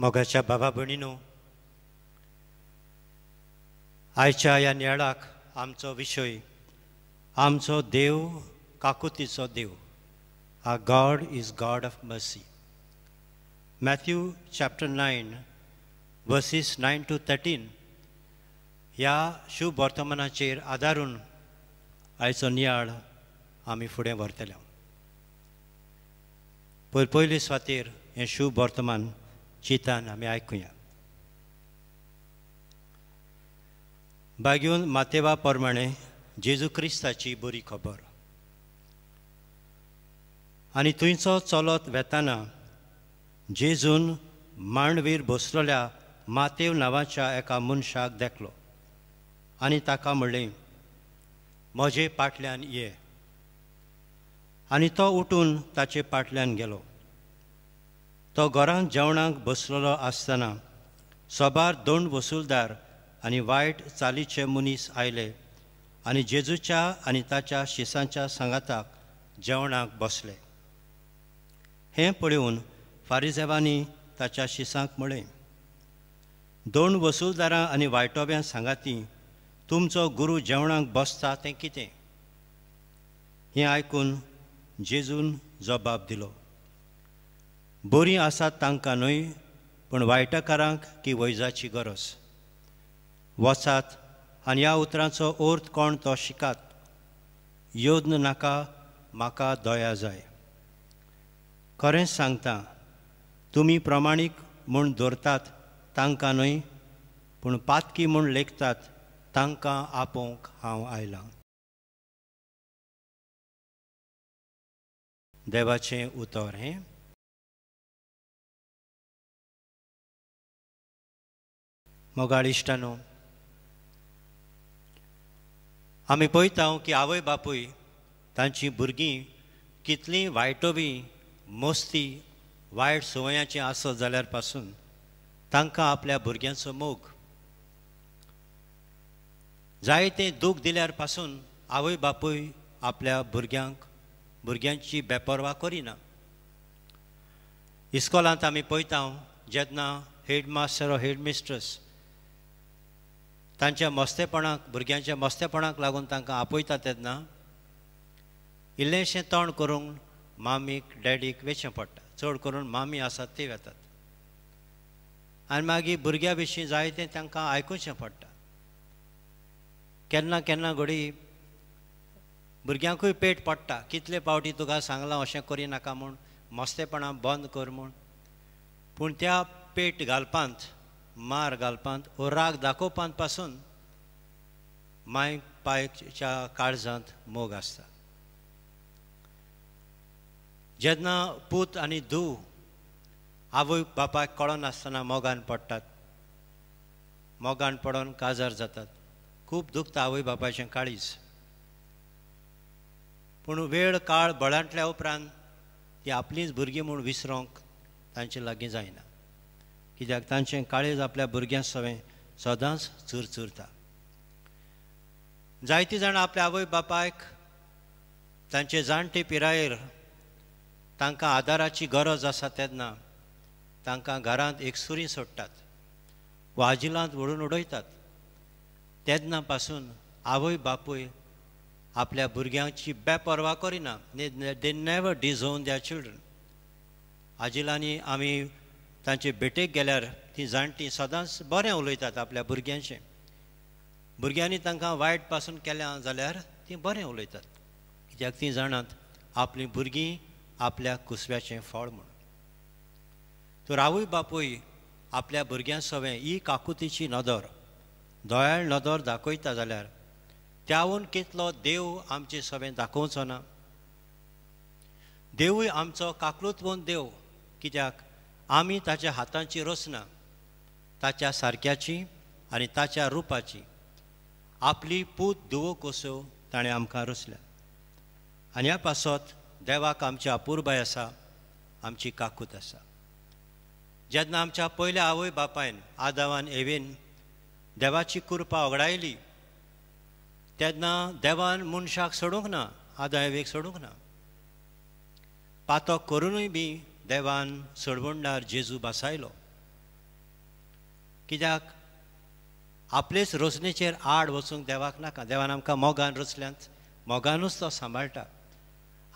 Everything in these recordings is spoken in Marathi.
मोगाच्या बाबा भणिनो आयच्या ह्या नियाळाक आमचो विशय आमचो देव काकुतीचो देव आ God is God of mercy Matthew chapter nine verses nine to thirteen ह्या शुभ वर्तमानाचेर आदारून आयचो नियाळ आमी फुडें व्हरतले पयलीं स्वातेर हें शुभ वर्तमान ચિતાના આંખ્યા बागून मातेवा प्रमाणे जेजू क्रिस्ताची बरी खबर आनी थंयचो चलत वेताना जेजून मांडवीर बसलेल्या मातेव नांवाच्या एका मनशाक देखलो आनी ताका म्हणलें म्हजे पाटल्यान ये आनी तो उठून ताचे पाटल्यान गेलो तो घरांत जेवणाक बसलेलो आसतना सोबार दोन वसुलदार आनी वायट चालीचे मनीस आयले आनी जेजूच्या आनी ताच्या शिसांच्या सांगाताक जेवणाक बसले हें पळोवन फारीजेबांनी ताच्या शिसांक म्हळें दोन वसूलदारां आनी वायटोब्यां सांगाती तुमचो गुरू जेवणाक बसता तें कितें हें आयकून जेजून जबाब दिलो बरीं आसात तांकां न्हय पूण वायटकारांक की वैजाची गरज वचात आनी ह्या उतरांचो अर्थ कोण तो शिकात योद्न नाका म्हाका दया जाय खरेंच सांगता तुमी प्रमाणीक म्हूण धरतात तांकां न्हय पूण पातकी म्हूण लेखतात तांकां आपोवंक हांव आयलां देवाचें उतर हें मोगाळिश्टानो आमी पळयता की आवय बापूय तांची भुरगीं कितलीं बी मस्ती वायट संवयांचें आसत जाल्यार पासून तांकां आपल्या भुरग्यांचो मोग जायते दूख दिल्यार पासून आवय बापूय आपल्या भुरग्यांक भुरग्यांची बेपरवा करिना इस्कॉलांत आमी पळयता जेन्ना हेडमास्टर ओ हेडमिस्ट्रस तांच्या मस्तेपणाक भुरग्यांच्या मस्तेपणाक लागून तांकां आपयता तेन्ना इल्लेंशें तोंड करून मामीक डॅडीक वेचें पडटा चड करून मामी आसात ते वेतात आनी मागीर भुरग्या विशीं जायतें तांकां आयकुचें पडटा केन्ना केन्ना घडी भुरग्यांकूय पेट पडटा कितले पावटी तुका सांगलां अशें करिनाका म्हूण मस्तेपणां बंद कर म्हूण पूण त्या पेट घालपांत मार घालपांत वो राग दाखोवपांत पासून माय पांयच्या काळजांत मोग आसता जेन्ना पूत आनी धू आवय बापायक कळनासतना मोगान पडटात मोगान पडोन काजार जातात खूब दुखता आवय बापायचें काळीज पूण वेळ काळ बळांटल्या उपरांत ती आपलीच भुरगीं म्हूण विसरोंक तांचे लागीं जायना कित्याक तांचें काळीज आपल्या भुरग्यां सवें सदांच चुरचुरता जायतीं जाणां आपल्या आवय बापायक तांचे जाणटे पिरायेर तांकां आदाराची गरज आसा तेन्ना तांकां घरांत सुरी सोडटात वा आजिलांत व्हडून उडयतात तेन्ना पासून आवय बापूय आपल्या भुरग्यांची बेपर्वा करिना दे नेवर डिझोन द्या चिल्ड्रन आजिलांनी आमी तांचे भेटेक गेल्यार ती जाणटी सदांच बरें उलयतात आपल्या भुरग्यांचें भुरग्यांनी तांकां वायट पासून केल्या जाल्यार तीं बरें उलयतात कित्याक तीं जाणात आपलीं भुरगीं आपल्या कुसव्याचें फळ म्हणून तर आवय बापूय आपल्या भुरग्यां सवें ही काकुतीची नदर दोळ्याळ नदर दाखयता जाल्यार त्याहून कितलो देव आमचे सवें दाखोवचो ना देवूय आमचो काकलूतवून देव कित्याक आम्ही ताच्या हातांची रचना ताच्या सारक्याची आणि ताच्या रूपाची आपली पूत दुवो कोसो ताणें आमकां रचल्या आनी ह्या पासत देवाक आमची अपुरबाय आसा आमची काकूत आसा जेन्ना आमच्या पयल्या आवय बापायन आदावान एवेन देवाची कुरपा वगडायली तेन्ना देवान मनशाक सोडूंक ना आदा एवेक सोडूंक ना पातो करुनूय बी देवान सडवंडार जेजू बसायलो कित्याक आपलेच रचनेचेर आड वचूंक देवाक नाका देवान आमकां मोगान रचल्यांत मोगानूच तो सांबाळटा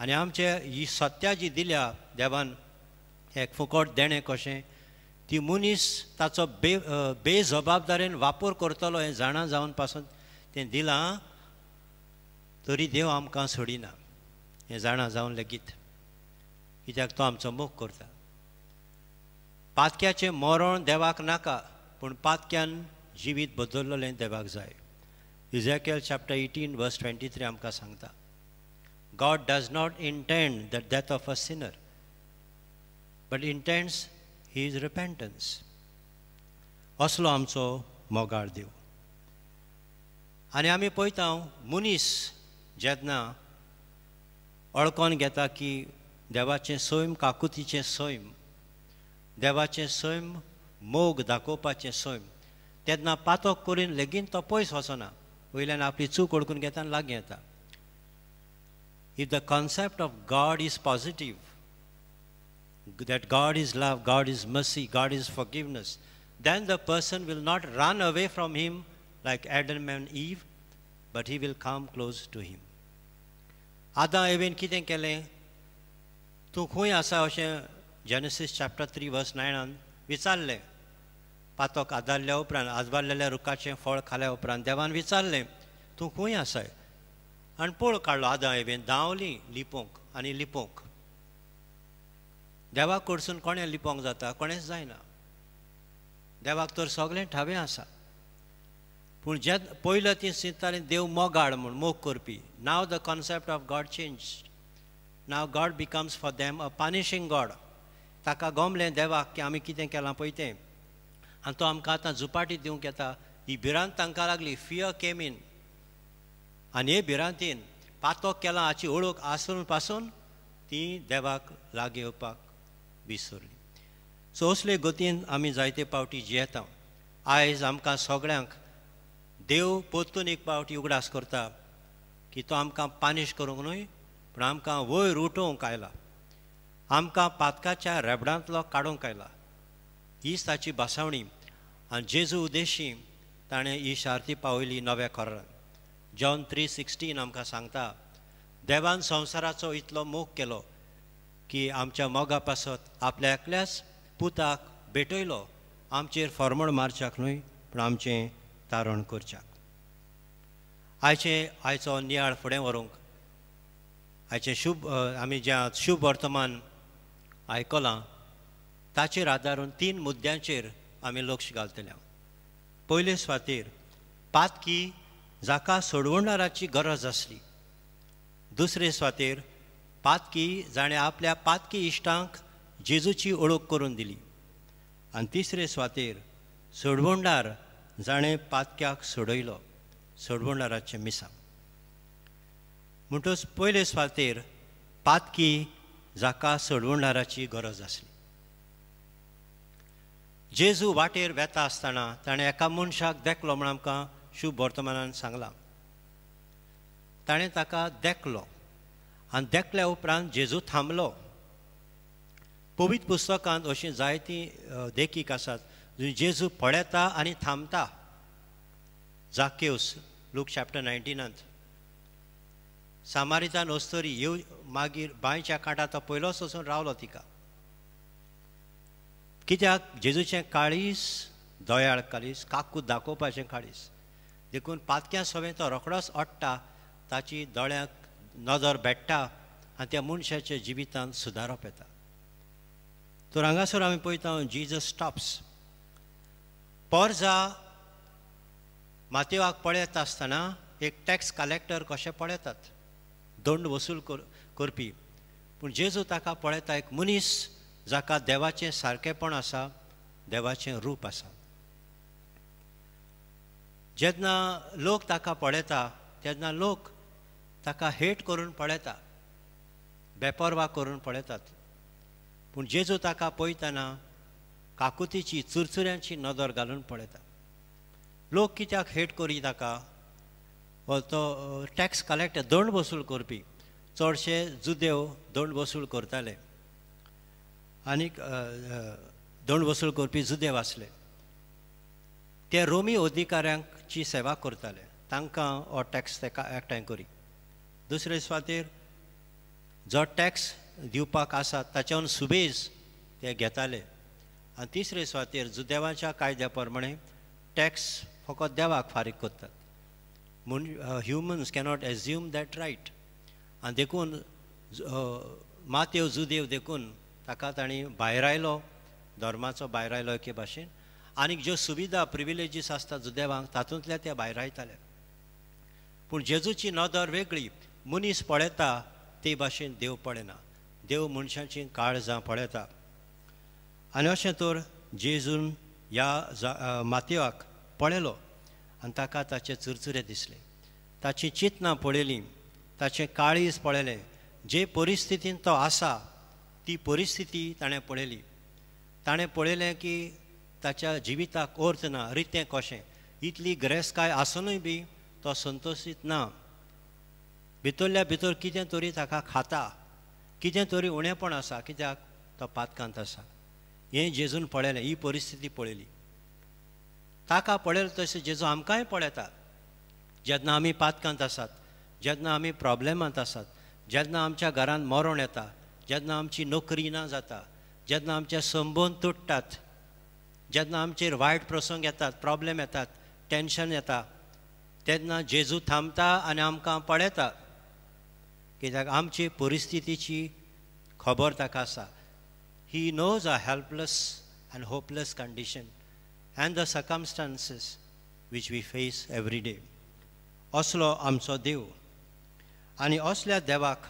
आनी आमचे ही सत्या जी दिल्या देवान एक फुकट देणें कशें ती मनीस ताचो बे बेजबाबदारेन वापर करतलो हें जाणा जावन पासून तें दिलां तरी देव आमकां सोडिना हें जाणा जावन लेगीत कित्याक तो आमचो मोग करता पातक्याचें मरण देवाक नाका पूण पातक्यान जिवीत बदलले देवाक जाय Ezekiel chapter eighteen verse twenty three आमकां सांगता God does not intend the death of a sinner but intends is repentance असलो आमचो मोगाळ देव आनी आमी पळयता मुनीस जेदना अळकोन घेता की देवाचे सोयम काकुतीचे सोयम देवाचे सोयम मोग दाखवचे सैम करून लेगीन तो पयस वचना वयल्यान आपली चूक ओडकून घेता लागी येता if the concept of God is positive that God is love God is mercy God is forgiveness then the person will not run away from him like Adam and Eve but he will come close to him आदा हांवें कितें केलें तूं खंय आसा अशें जेनेसीस चॅप्टर थ्री वर्स नायनान विचारलें पातोक आदारल्या उपरांत आजबारलेल्या रुखाचें फळ खाल्या उपरांत देवान विचारलें तूं खंय आसाय आनी पळ काडलो आदां हांवें धांवलीं लिपोंक आनी लिपोंक देवा कडसून कोणें लिपोंक जाता कोणेंच जायना देवाक तर सगळें ठावें आसा पूण जे पयलो ती चिंताली देव मोगाड म्हूण मोग करपी now the concept of God change now God becomes for them a punishing God ताका गोमलें देवाक की आमी कितें केलां पळय तें आनी तो आमकां आतां झुपाटी दिवंक येता ही भिरांत तांकां लागली फियर केम इन आनी हे भिरांतीन पातो केला हाची ओळख आसून पासून ती देवाक लागीं येवपाक विसरली सो असले गतीन आमी जायते पावटी जियेता आयज आमकां सगळ्यांक देव परतून एक पावटी उगडास करता की तो आमकां पानीश करूंक न्हय पूण आमकां वयर उठोवंक आयला आमकां पातकाच्या रेबडांतलो काडूंक आयला हीच ताची भासावणी आनी जेजू उद्देशी ताणें ही शारती पावयली नव्या कोरान जॉन थ्री सिक्स्टीन आमकां सांगता देवान संवसाराचो इतलो मोग केलो की आमच्या मोगा पासत आपल्या एकल्याच पुताक भेटयलो आमचेर फॉर्मड मारच्याक न्हय पूण आमचें तारण करच्याक आयचे आयचो नियाळ फुडें व्हरूंक हाचें शुभ आमी जें शुभ वर्तमान आयकलां ताचेर आदारून तीन मुद्द्यांचेर आमी लक्ष घालतले पयले सुवातेर पातकी जाका सोडवणाराची गरज आसली दुसरे सुवातेर पातकी जाणें आपल्या पातकी इश्टांक जेजूची ओळख करून दिली आनी तिसरे सुवातेर सोडवणदार जाणें पातक्याक सोडयलो सोडवणाराचें मिसांग म्हणटच पयले सुवातेर पातकी जाका सडवणाराची गरज आसली जेजू वाटेर वेता आसतना ताणें एका मनशाक देखलो म्हण आमकां शुभ वर्तमानान सांगलां ताणें ताका देखलो आनी देखल्या उपरांत जेजू थांबलो पवित्र पुस्तकांत अशीं जायतीं देखीक आसात जंय जेजू पळेता आनी थांबता जाकेवस लूक चॅप्टर नायन्टीनांत सामारीच्यान वस्तरी येऊ मागीर बांयच्या काटा तो पयलोच वचून रावलो तिका कित्याक जेजूचें काळीस दयाळ काळीस काकू दाखोवपाचें काळीस देखून पातक्या सवें तो रोखडोच ओडटा ताची दोळ्यांक नदर भेट्टा आनी त्या मनशाच्या जिवितांत सुदारप येता तर हांगासर आमी पळयता जिजस स्टॉप्स पर्जा मातेवाक पळयता आसतना एक टॅक्स कलेक्टर कशें पळयतात दंड वसूल करपी पूण जेजू ताका पळयता एक मनीस जाका देवाचें सारकेंपण आसा देवाचें रूप आसा जेन्ना लोक ताका पळयता तेन्ना लोक ताका हेट करून पळयता बेपरवा करून पळयतात पूण जेजू ताका पळयतना काकुतीची चुरचुऱ्यांची नदर घालून पळयता लोक कित्याक हेट करी ताका हो तो टॅक्स कलेक्ट दंड वसूल करपी चडशे जुदेव दंड वसूल करताले आनीक दंड वसूल करपी जुदेव आसले ते रोमी अधिकाऱ्यांची सेवा करताले तांकां हो टॅक्स तेका एकठांय करी दुसरे सुवातेर जो टॅक्स दिवपाक आसा वन सुबेज ते घेताले आनी तिसरे सुवातेर जुदेवाच्या कायद्या प्रमाणे टॅक्स फकत देवाक फारीक करतात humans cannot assume that right आनी देखून मातेव जुदेव देखून ताका ताणी भायर आयलो धर्माचो भायर आयलो एके भाशेन आनीक ज्यो सुविधा प्रिविलेजीस आसता जुदेवांक तातूंतल्या त्या भायर आयताले पूण जेजूची नदर वेगळी मनीस पळयता ते भाशेन देव पळयना देव मनशाची काळजां पळयता आनी अशें तर जेजून ह्या मातेवाक पळयलो आणि ताका ताचे चुरचुरे दिसले ताची चितना पळयली ताचे काळीज पळयलें जे परिस्थितीन तो आसा ती परिस्थिती ताणें पळयली ताणें पळयलें की ताच्या जिविताक अर्थ ना रितें कशें इतली ग्रेस्काय आसुनूय बी तो संतोशीत ना भितरल्या भितर कितें तरी ताका खाता कितें तरी उणेपण आसा कित्याक तो पातकांत आसा हें जेजून पळयलें ही परिस्थिती पळयली ताका पळयलो तशें जेजू आमकांय पळयता जेन्ना आमी पातकांत आसात जेन्ना आमी प्रॉब्लेमांत आसात जेन्ना आमच्या घरांत मरण येता जेन्ना आमची नोकरी ना जाता जेन्ना आमचे संबंद तुटतात जेन्ना आमचेर वायट प्रसंग येतात प्रॉब्लेम येतात टेन्शन येता तेन्ना जेजू थांबता आनी आमकां पळयता कित्याक आमची परिस्थितीची खबर ताका आसा he knows a helpless and hopeless condition and the circumstances which we face every day. असलो आमचो देव आनी असल्या देवाक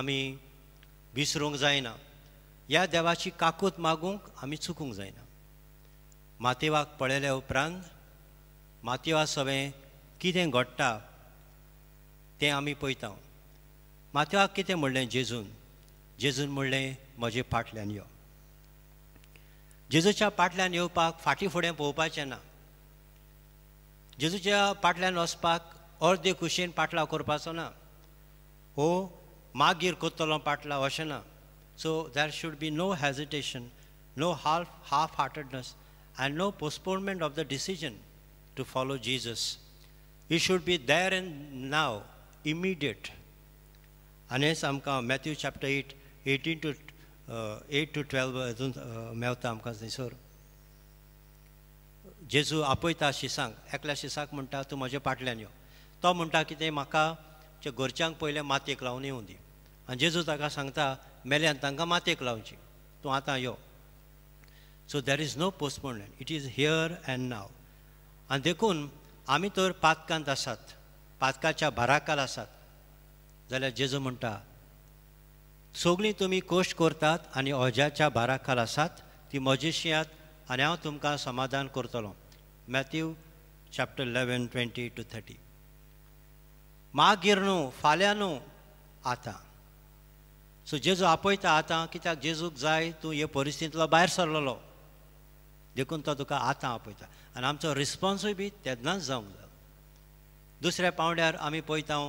आमी विसरूंक जायना ह्या देवाची काकूत मागूंक आमी चुकूंक जायना मातेवाक पळयल्या उपरांत मातेवा सवें कितें घडटा तें आमी पळयता मातेवाक कितें म्हणलें जेजून जेजून म्हणलें म्हजे फाटल्यान यो जेजूच्या पाटल्यान येवपाक फाटी फुडें पळोवपाचें ना जेजूच्या पाटल्यान वचपाक अर्दे कुशीन पाटलाव करपाचो ना हो मागीर कोत्तलो पाटलाव अशें ना so there should be no hesitation no half half heartedness and no postponement of the decision to follow Jesus you should be there and now immediate आनी हेच आमकां Matthew chapter eight eighteen to eight to twelve अजून मेवता आमकां थंयसर जेजू आपयता शिसांक एकल्या शिसांक म्हणटा तूं म्हज्या फाटल्यान यो तो म्हणटा कितें म्हाका घरच्यांक पयलें मातयेक लावन येवं दी आनी जेजू ताका सांगता मेल्यान तांकां मातयेक लावची तूं आतां यो so there is no postponement it is here and now आनी देखून आमी तर पातकांत आसात पातकाच्या भाराकाल आसात जाल्यार जेजू म्हणटा सोगलीं तुमी कोश्ट करतात आनी ओज्याच्या बारा खाल आसात ती मजेशियात आनी हांव तुमकां समाधान करतलो Matthew chapter eleven twenty to thirty मागीर न्हू फाल्यां न्हू आतां सो जेजू आपयता आतां कित्याक जेजूक जाय तूं हे परिस्थितींतलो भायर सरलेलो देखून तो तुका आतां आपयता आनी आमचो रिस्पोन्सूय बी तेन्नाच जावंक जाय दुसऱ्या पांवड्यार आमी पळयता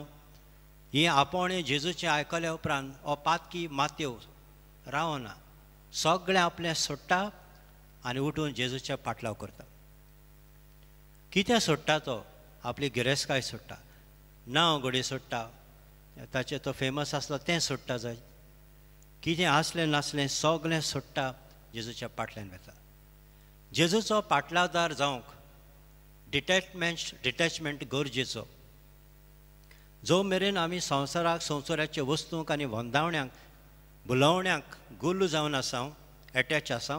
ही आपोणे जेजूचे आयकल्या उपरांत हो पातकी मात्यो रावना सगळे आपले सोडटा आनी उठून जेजूचे पाटलाव करता कितें सोडटा तो आपली गिरेस्काय सोडटा नांव घडी सोडटा ताचे तो फेमस आसलो तें सोडटा जाय कितें आसलें नासलें सगळें सोडटा जेजूच्या पाटल्यान वेता जेजूचो पाटलावदार जावंक डिटॅचमेंट डिटॅचमेंट गरजेचो जो मेरेन आमी संवसाराक संवसाराचे वस्तूंक आनी वंदावण्याक भुलवण्याक गुल्ल जावन आसा एटॅच आसा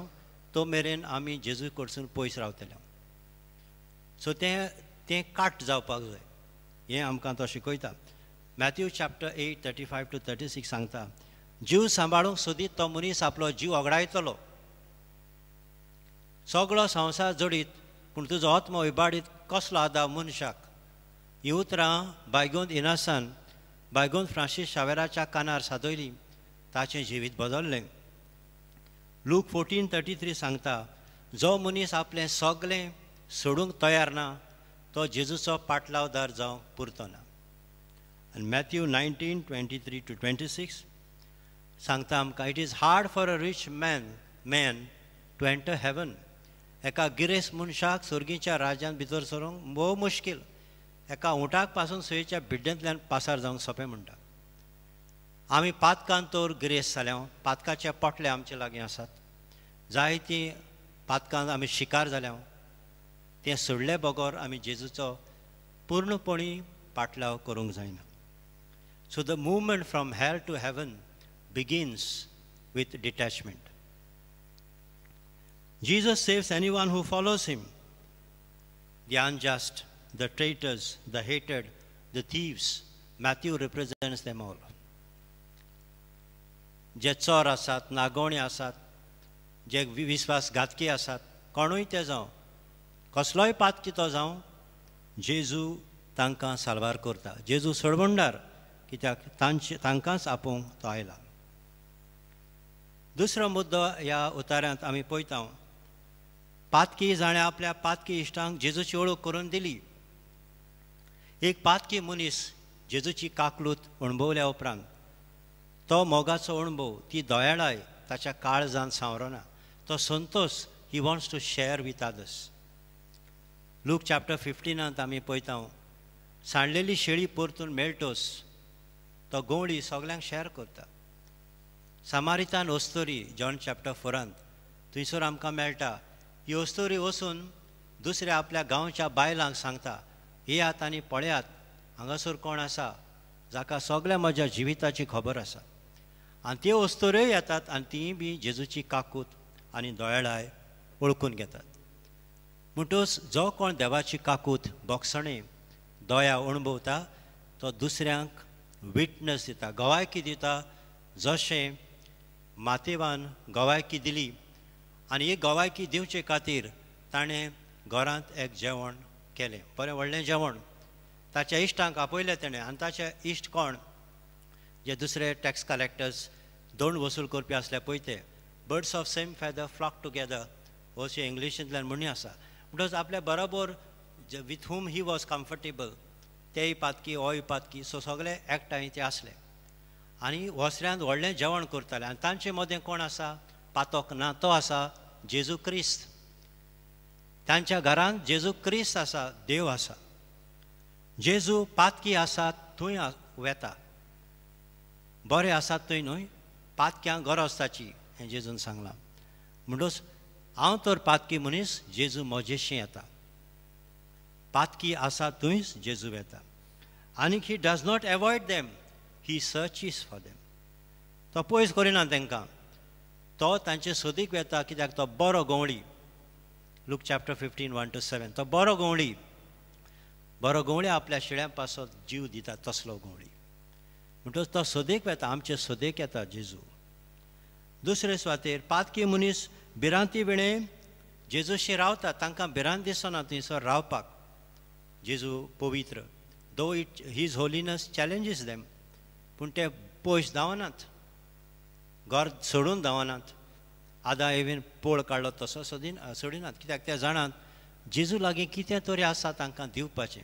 तो मेरेन आमी जेजू कडसून पयस रावतले सो तें तें काट जावपाक जाय हें आमकां तो शिकयता Matthew chapter eight thirty five to thirty six सांगता जीव सांबाळूंक सोदीत तो मनीस आपलो जीव ओगडायतलो सगळो संवसार जडीत पूण तुजो आत्मा इबाडीत कसलो आदा मनशाक ही उतरां बायगोंद इनासान बायगोंद फ्रांसीस शावेराच्या कानार सादोयली ताचें जिवीत बदल्लें लूक फोर्टीन थर्टी थ्री सांगता जो मनीस आपलें सगलें सोडूंक तयार ना तो जेजूचो पाटलावदार जावंक पुरतो ना आनी Matthew nineteen twenty three to twenty six सांगता आमकां it is hard for a rich man man to enter heaven एका गिरेस्त मनशाक स्वर्गीच्या राज्यान भितर सरूंक भोव मुश्कील एका उंटाक पासून सुयेच्या भिड्ड्यांतल्यान पासार जावंक सोंपें म्हणटा आमी पातकान तर गिरेस्त जाल्या पातकाचे पोटले आमचे लागीं आसात जायतीं पातकान आमी शिकार जाल्या तें सोडले बगोर आमी जेजूचो पूर्णपणी पाटलाव करूंक जायना so the movement from hell to heaven begins detachment Jesus saves anyone who follows him ध्यान just the traitors, the hated, the thieves. Matthew represents them all. जे चोर आसात नागोणे आसात जे घातकी आसात कोणूय ते जावं कसलोय तो जावं जेजू तांकां साल्वार करता जेजू सडबुंडार कित्याक तांचे तांकांच आपोवंक तो आयला दुसरो मुद्दो ह्या उतार्यांत आमी पळयता पातकी जाणें आपल्या पातकी इश्टांक जेजूची ओळख करून दिली एक पातकी मनीस जेजूची काकलूत अणभवल्या उपरांत तो मोगाचो अणभव ती दोयाळाय ताच्या काळजांत सांवरना तो संतोष he wants to share with others Luke chapter फिफ्टिनांत आमी पळयता सांडलेली शेळी परतून मेळटोस तो गोवळी सगळ्यांक शेअर करता सामारितान ओस्तोरी जॉन चॅप्टर फोरांत थंयसर आमकां मेळटा ही ओस्तोरी वचून दुसऱ्या आपल्या गांवच्या बायलांक सांगता येयात आनी पळयात हांगासर कोण आसा जाका सगळ्या म्हज्या जिविताची खबर आसा आनी त्यो वस्तोऱ्यो येतात आनी तीय बी जेजूची काकूत आनी दोयाळाय ओळखून घेतात म्हणटूच जो कोण देवाची काकूत बोक्सणे दोया अणभवता तो दुसऱ्यांक विटनस दिता गवायकी दिता जशें मातेवान गवायकी दिली आनी ही गवायकी दिवचे खातीर ताणें घरांत एक जेवण केलें बरें व्हडलें जेवण ताच्या इश्टांक आपयलें तेणें आनी ताचे इश्ट कोण जे दुसरे टॅक्स कलेक्टर्स दोंड वसूल करपी आसले पळय ते birds of same feather flock together अशें इंग्लिशींतल्यान म्हणी आसा म्हणटच आपल्या बरोबर with whom he was comfortable ते पातकी हो सो सगळे एकठांय ते आसले आनी वसऱ्यांत व्हडलें जेवण करताले आनी तांचे मदें कोण आसा पातोक ना तो आसा जेजू क्रिस्त तांच्या घरांत जेजू क्रिस्त आसा देव आसा जेजू पातकी आसात थंय वेता बरें आसात थंय न्हय पातक्यां गरज आसताची हें जेजून सांगलां म्हणटच हांव तर पातकी मनीस जेजू मजेशी येता पातकी आसा थंयच जेजू येता आनीक he does not avoid them he search is for them तो पयस करिना तांकां तो तांचे सोदीक वेता कित्याक तो बरो गंवळी Luke chapter fifteen one to seven तो बरो गवळी बरो गवळी आपल्या शिळ्यापासून जीव दिता तसलो गवळी म्हणटच तो सोदेक येता आमचे सोदेक येता जेजू दुसरे सुवातेर पातकी मनीस भिरांती विणे जेजूशी रावता तांकां भिरांत दिसना थंयसर रावपाक जेजू पवित्र though it his holiness challenges them पूण ते पयस धांवनात घर सोडून धांवनात आदा हांवें पोळ काडलो तसो सोदीन सोडिनात कित्याक ते जाणात जेजू लागीं कितें तरी आसा तांकां दिवपाचें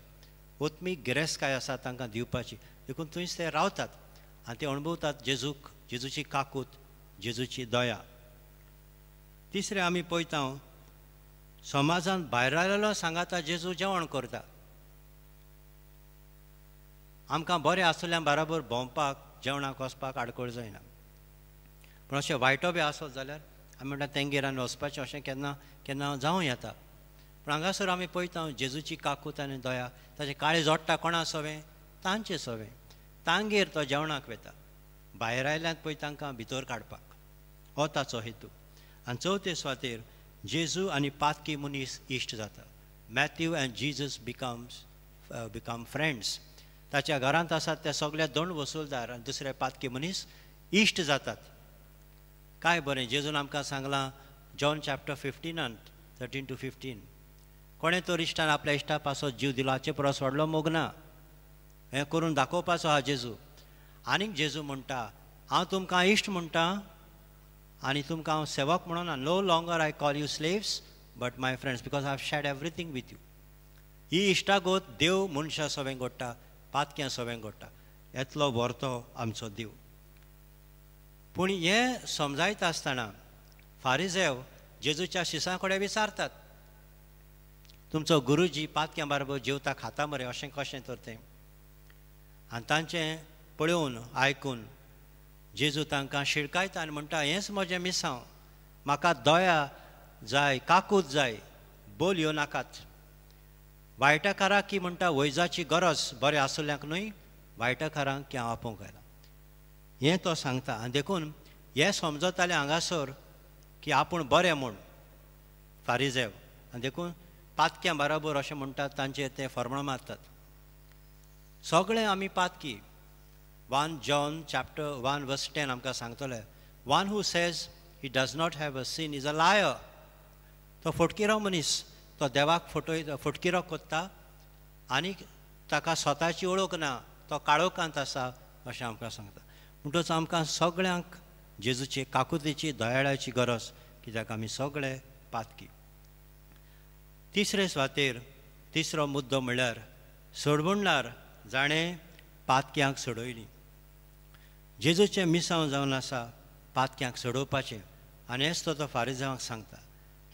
ओतमी गिरेस्काय आसा तांकां दिवपाची देखून थंयच ते रावतात आनी ते अणभवतात जेजूक जेजूची काकूत जेजूची दया तिसरें आमी पळयता समाजान भायर आयलेलो सांगाता जेजू जेवण करता आमकां बरें आसल्या बराबर भोंवपाक जेवणाक वचपाक आडखळ जायना पूण अशें वायटो बी आसत जाल्यार आमी म्हणटा तेंगेरान वचपाचें अशें केन्ना केन्ना जावं येता पूण हांगासर आमी पळयता जेजूची काकूत आनी दया ताचे काळे जोडटा कोणा सवें तांचें सवें तांगेर तो जेवणाक वेता भायर आयल्यात पळय तांकां भितर काडपाक हो ताचो हेतू आनी चवथे सुवातेर जेजू आनी पातकी मनीस इश्ट जाता Matthew and Jesus becomes become friends ताच्या घरांत आसात त्या सगळ्या दोन वसूलदार आनी दुसरे पातकी मनीस इश्ट जातात काय बरें जेजून आमकां सांगलां जॉन चॅप्टर फिफ्टीनान थर्टीन टू फिफ्टीन कोणे तर इश्टान आपल्या इश्टा पासो जीव दिलो परस व्हडलो मोग ना हें करून दाखोवपाचो हा जेजू आनीक जेजू म्हणटा हांव तुमकां इश्ट म्हणटा आनी तुमकां हांव सेवक म्हणून no longer I call you slaves but my friends because I shared everything with you ही इश्टागोत देव मनशा सवें गोडटा पातक्यां सवें गोडटा येतलो व्हरतो आमचो देव पूण हें समजायता आसतना फारिजेव जेजूच्या शिसां कडेन विचारतात तुमचो गुरुजी पातक्यां बारबर जेवता खाता मरे अशें कशें तर तें आनी तांचें पळोवन आयकून जेजू तांकां शिडकायता आनी म्हणटा हेंच म्हजें मिसांव म्हाका दोया जाय काकूत जाय येवं नाकात वायटाकाराक की म्हणटा वैजाची गरज बरें आसल्याक न्हय वायटाकारांक की हांव आपोवंक आयलां हें तो सांगता आनी देखून हें समजतालें हांगासर की आपूण बरें म्हूण फारिजेव आनी देखून पातक्यां बराबर अशें म्हणटात तांचेर ते फर्मण मारतात सगळे आमी पातकी one John chapter one verse ten आमकां सांगतले one who says he does not have a sin is a liar तो फोटकिरो मनीस तो देवाक फोटो फोटकिरो कोत्ता आनी ताका स्वताची ओळख ना तो काळोकांत आसा अशें आमकां सांगता म्हणटच आमकां सगळ्यांक जेजूचे काकुतेची दयाळाची गरज कित्याक आमी सगळे पातकी तिसरे सुवातेर तिसरो मुद्दो म्हणल्यार सोडबुणणार जाणें पातक्यांक सोडयली जेजूचें मिसांव जावन आसा पातक्यांक सोडोवपाचें आनी हेच तो तो जावंक सांगता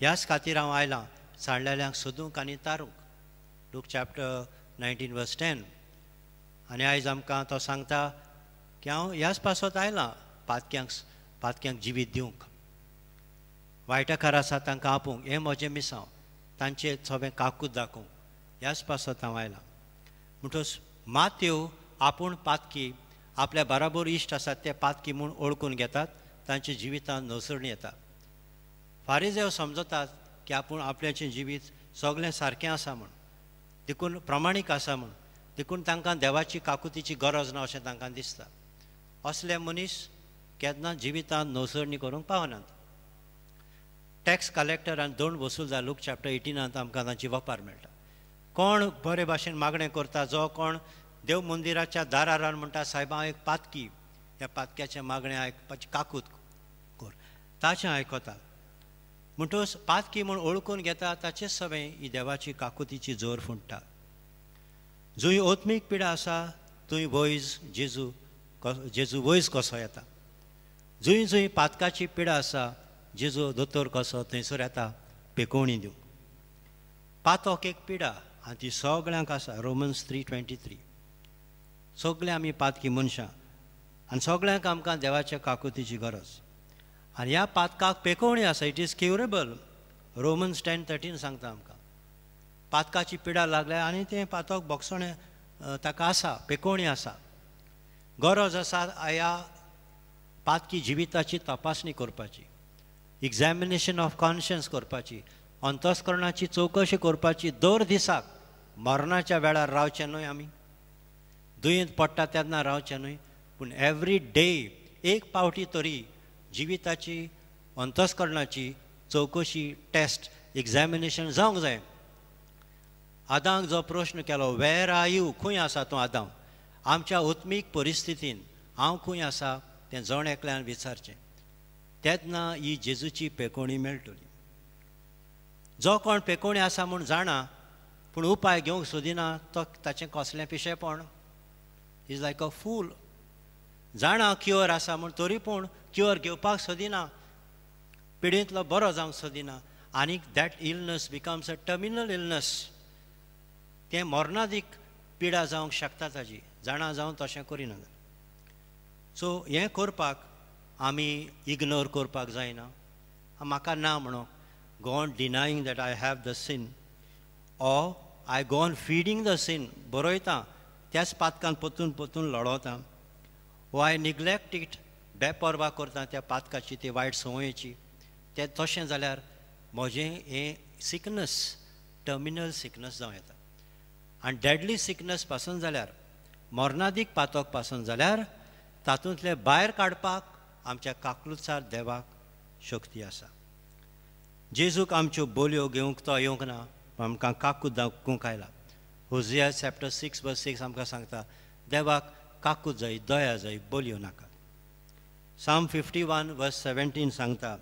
ह्याच खातीर हांव आयलां साणलेल्यांक सोदूंक आनी तारूंक Luke chapter nineteen verse ten आनी आयज आमकां तो सांगता की हांव ह्याच पासत आयलां पातक्यांक पातक्यांक जिवीत दिवंक वायटकार आसा तांकां आपूंक हें म्हजें मिसांव तांचे सगळें काकूत दाखोवंक ह्याच पासत हांव आयलां म्हणटकच मात्यो आपूण पातकी आपल्या बराबर इश्ट आसात ते पातकी म्हूण ओळखून घेतात तांच्या जिवितांत नसरणी येता फारीजेव समजतात की आपूण आपल्याचें जिवीत सगळें सारकें आसा म्हूण देखून प्रमाणीक आसा म्हूण देखून तांकां देवाची काकुतीची गरज ना अशें तांकां दिसता असले मनीस केन्ना जिवितांत नोसरणी करूंक पावनात टॅक्स कलेक्टरान दोन वसूल जालूक चॅप्टर एटिनांत आमकां जिवपार वापार मेळटा कोण बरे भाशेन मागणें करता जो कोण देव मंदिराच्या दारार म्हणटा सायबा एक पातकी ह्या पातक्याचें मागणें आयकपाची काकूत कर ताचें आयकता म्हणटकच पातकी म्हूण ओळखून घेता ताचे सवें ही देवाची काकुतीची जोर फुंडटा जुंय ओत्मीक पिडा आसा थंय वयज जेजू जेजू वयस कसो येता जंय जंय पातकाची पिडा आसा जेजू दोतोर कसो थंयसर येता पेकोवणी दिवंक पातोक एक पिडा आनी ती सगळ्यांक आसा रोमन्स थ्री ट्वेंटी थ्री सगळे आमी पातकी मनशां आनी सगळ्यांक आमकां देवाच्या काकुतीची गरज आनी ह्या पातकाक पेकोवणी आसा it is curable Romans ten thirteen सांगता आमकां पातकाची पिडा लागल्या आनी तें पातोक बोगसोणें ताका आसा पेकोवणी आसा गरज आसा ह्या पातकी जिविताची तपासणी करपाची एक्झॅमिनेशन ऑफ कॉन्शियन्स करपाची अंतस्करणाची चवकशी करपाची दर दिसाक मरणाच्या वेळार रावचे न्हय आमी दुयेंत पडटा तेन्ना रावचे न्हय पूण एवरी डे एक पावटी तरी जिविताची अंतस्करणाची चवकशी टेस्ट एक्झॅमिनेशन जावंक जाय आदांक जो प्रश्न केलो वेर आयू यू खंय आसा तो आदांक आमच्या उत्मीक परिस्थितीन हांव खंय आसा तें जण एकल्यान विचारचें तेन्ना ही जेजूची पेकोणी मेळटली जो कोण पेकोणी आसा म्हूण जाणा पूण उपाय घेवंक सोदिना तो ताचें कसलें पिशेपण इज लायक अ फूल जाणा क्युअर आसा म्हूण तरी पूण क्युअर घेवपाक सोदिना पिडींतलो बरो जावंक सोदिना आनीक that illness becomes a terminal illness तें मरणादीक पिडा जावंक शकता ताजी जाणा जावन तशें करिना सो हें करपाक आमी इग्नोर करपाक जायना म्हाका ना म्हणो go on denying that I have the sin or I gone feeding the sin बरयतां त्याच पातकान परतून परतून लडोवतां वो आय निग्लेक्ट इट बेपर्वा करता त्या पातकाची ती वायट संवयेची ते तशें जाल्यार म्हजें हें सिकनस टर्मिनल सिकनस जावं येता आनी डेडली सिकनस पासून जाल्यार मरणादीक पातोक पासून जाल्यार तातूंतले भायर काडपाक आमच्या काकलुचार देवाक शक्ती आसा जेजूक आमच्यो बोलयो घेवंक तो येवंक ना आमकां काकूद दाखूंक आयला Hosea chapter six verse six आमकां सांगता देवाक काकू जाय दया जाय बोलयो नाका Psalm fifty one verse seventeen सांगता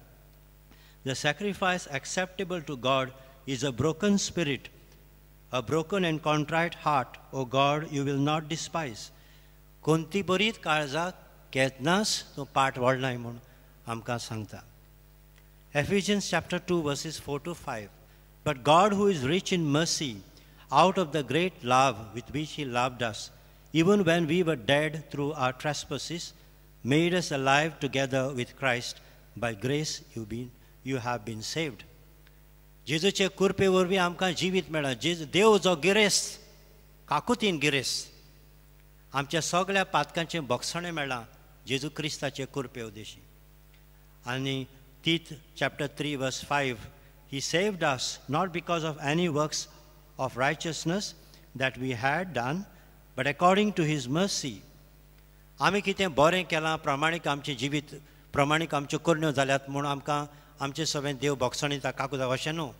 the sacrifice acceptable to God is a broken spirit A broken and contrite heart, O God, you will not despise. कोणती बरीत काळजाक केदनाच तो पाठ व्हडलाय म्हूण आमकां सांगता Ephesians chapter two verses four to five but God who is rich in mercy out of the great love with which He loved us, even when we were dead through our trespasses, made us alive together with Christ. By grace you, been, you have been saved. जेजूचे कुरपे वरवीं आमकां जिवीत मेळ्ळां जेजू देव जो गिरेस्त काकुतीन गिरेस्त आमच्या सगळ्या पातकांचें बक्षणें मेळ्ळां जेजू क्रिस्ताचे कुरपे उदेशी आनी तीत chapter three verse five he saved us not because of any works of righteousness that we had done but according to his mercy आमी कितें बरें केलां प्रमाणीक आमचें जिवीत प्रमाणीक आमच्यो करण्यो जाल्यात म्हूण आमकां आमचे सगळे देव बोगसण ता काकू जावं अशें न्हू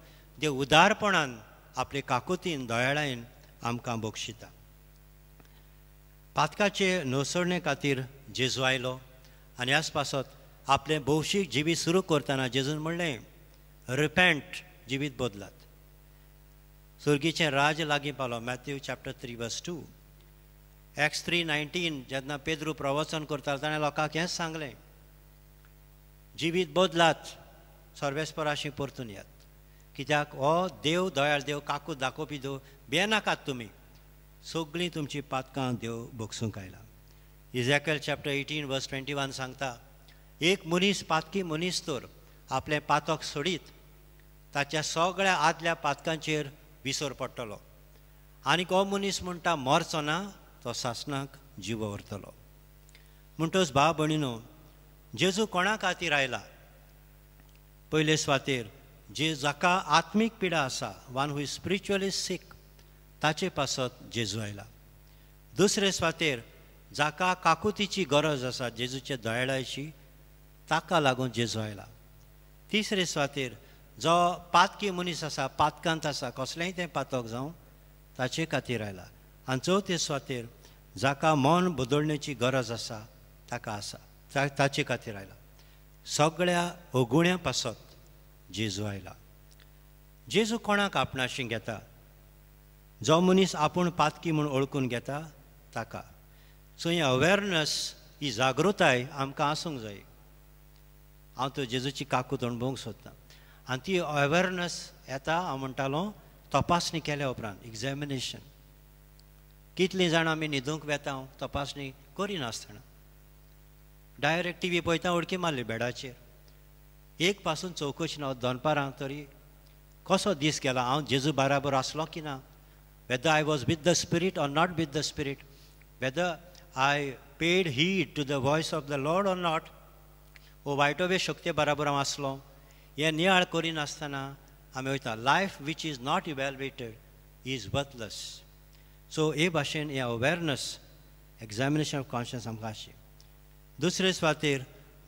देव उदारपणान आपले काकुतीन दोयाळायेन आमकां बोक्षिता पातकाचे न्हवसणे खातीर जेजू आयलो आनी आसपासत आपले आपलें भौशीक जिवीत सुरू करतना जेजून म्हणलें रिपेंट जिवीत बदलात सुर्गीचें राज लागीं पावलो Matthew chapter three verse two Acts three nineteen जेन्ना पेद्रू प्रवचन करता ताणें लोकांक हेंच सांगलें जिवीत बदलात सर्वेस्पराशी परतून येयात कित्याक हो देव दयाळ देव काकू दाखोवपी देव बेनाकात तुमी सगळीं तुमची पातकां देव भोगसूंक आयला Ezekiel chapter eighteen verse twenty one सांगता एक मनीस पातकी मनीस तर आपलें पातक सोडीत ताच्या सगळ्या आदल्या पातकांचेर विसर पडटलो आनीक हो मनीस म्हणटा मरचो ना तो सासणाक जीव व्हरतलो म्हणटोच भाव भणिनो जेजू कोणा खातीर आयला पयले सुवातेर जे जाका आत्मीक पिडा आसा one who is spiritually sick ताचे पासत जेजू आयला दुसरे सुवातेर जाका काकुतीची गरज आसा जेजूचे दयाळ्याची ताका लागून जेजू आयला तिसरे सुवातेर जो पातकी मनीस आसा पातकांत आसा कसलेंय तें पातक जावं ताचे खातीर आयला आनी चवथे सुवातेर जाका मन बदलण्याची गरज आसा ताका आसा ताचे खातीर आयला सगळ्या ओगुण्या पासत जेजू आयला जेजू कोणाक आपणाशी घेता जो मनीस आपूण पातकी म्हूण ओळखून घेता ताका सो ही अवेरनस ही जागृताय आमकां आसूंक जाय हांव तो जेजूची काकूत अणभवंक सोदतां आनी ती अवेरनस येता हांव म्हणटालो तपासणी केल्या उपरांत एक्झामिनेशन कितलीं जाणां आमी न्हिदूंक वेता हांव तपासणी करिनासतना डायरेक्ट टी व्ही पळयता उडकी मारली बेडाचेर एक पासून चौकशी ना दनपारां तरी कसो दीस गेला हांव जेजू बराबर आसलो की ना whether I was with the spirit or not with the spirit whether I paid heed to the voice of the Lord or not वो वायटो वे शक्ती बराबर हांव आसलो हे नियाळ करिनासतना आमी वयता life which is not evaluated is worthless so हे भाशेन हे अवेरनस एग्जामिनेशन ऑफ कॉन्शियस आमकां आशिल्ली दुसरे सुवातेर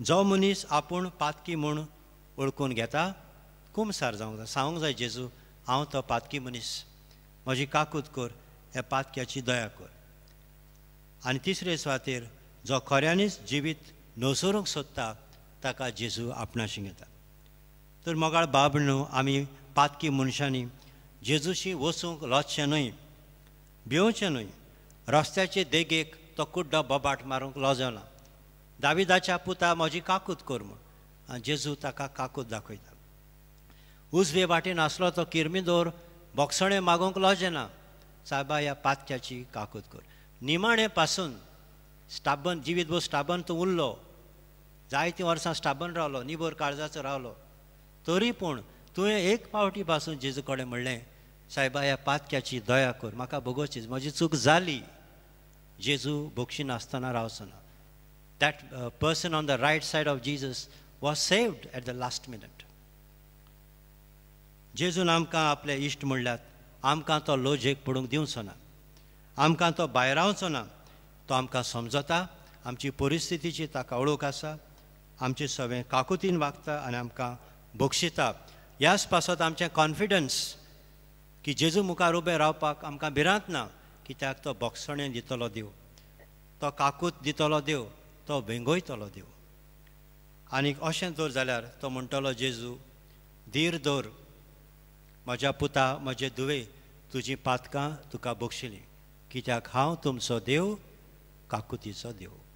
जो मनीस आपूण पातकी म्हूण वळखून घेता कुमसार जावंक जाय सांगूंक जाय जेजू हांव तो पातकी मनीस म्हजी काकूत कर हे पातक्याची दया कर आनी तिसरे सुवातेर जो खऱ्यांनीच जिवीत नसरूंक सोदता ताका जेजू आपणाशी घेता तर मोगाळ बाब न्हू आमी पातकी मनशांनी जेजूशी वचूंक लोचचें न्हय भिवचें न्हय रस्त्याचे देगेक तो कुड्डो बबाट मारूंक लजो दाविदाच्या पुता म्हजी काकूत कर म्हूण आनी जेजू ताका काकूत दाखयता उजवे वाटेन आसलो तो किर्मिदोर मागोवंक मागूंक लोजेना साबा ह्या पात्याची काकूत कर निमाणे पासून स्टाबन जिवीत भर स्टाबन तो उरलो जायती वर्सां स्टाबन रावलो निबोर काळजाचो रावलो तरी पूण तुवें एक पावटी पासून जेजू कडेन म्हणलें सायबा ह्या पातक्याची दया कर म्हाका भोगोवची म्हजी चूक जाली जेजू भोगशी नासतना रावचो ना that uh, person on the right side of Jesus was saved at the last minute. जेजून आमकां आपले इश्ट म्हणल्यात आमकां तो लोजेक पडूंक दिवचो ना आमकां तो भायर रावचो ना तो आमकां समजता आमची परिस्थितीची ताका ओळख आसा आमचे सगळें काकुतीन वागता आनी आमकां बक्षिता ह्याच पासत आमचें कॉन्फिडन्स की जेजू मुखार उबें रावपाक आमकां भिरांत ना कित्याक तो बोक्षणें दितलो देव तो काकूत दितलो देव तो भेंगयतलो देव आनीक अशें जर जाल्यार तो म्हणटलो जेजू धीर दोर म्हज्या पुता म्हजे दुवे तुजीं पातकां तुका बक्षिलीं कित्याक हांव तुमचो देव काकुतीचो देव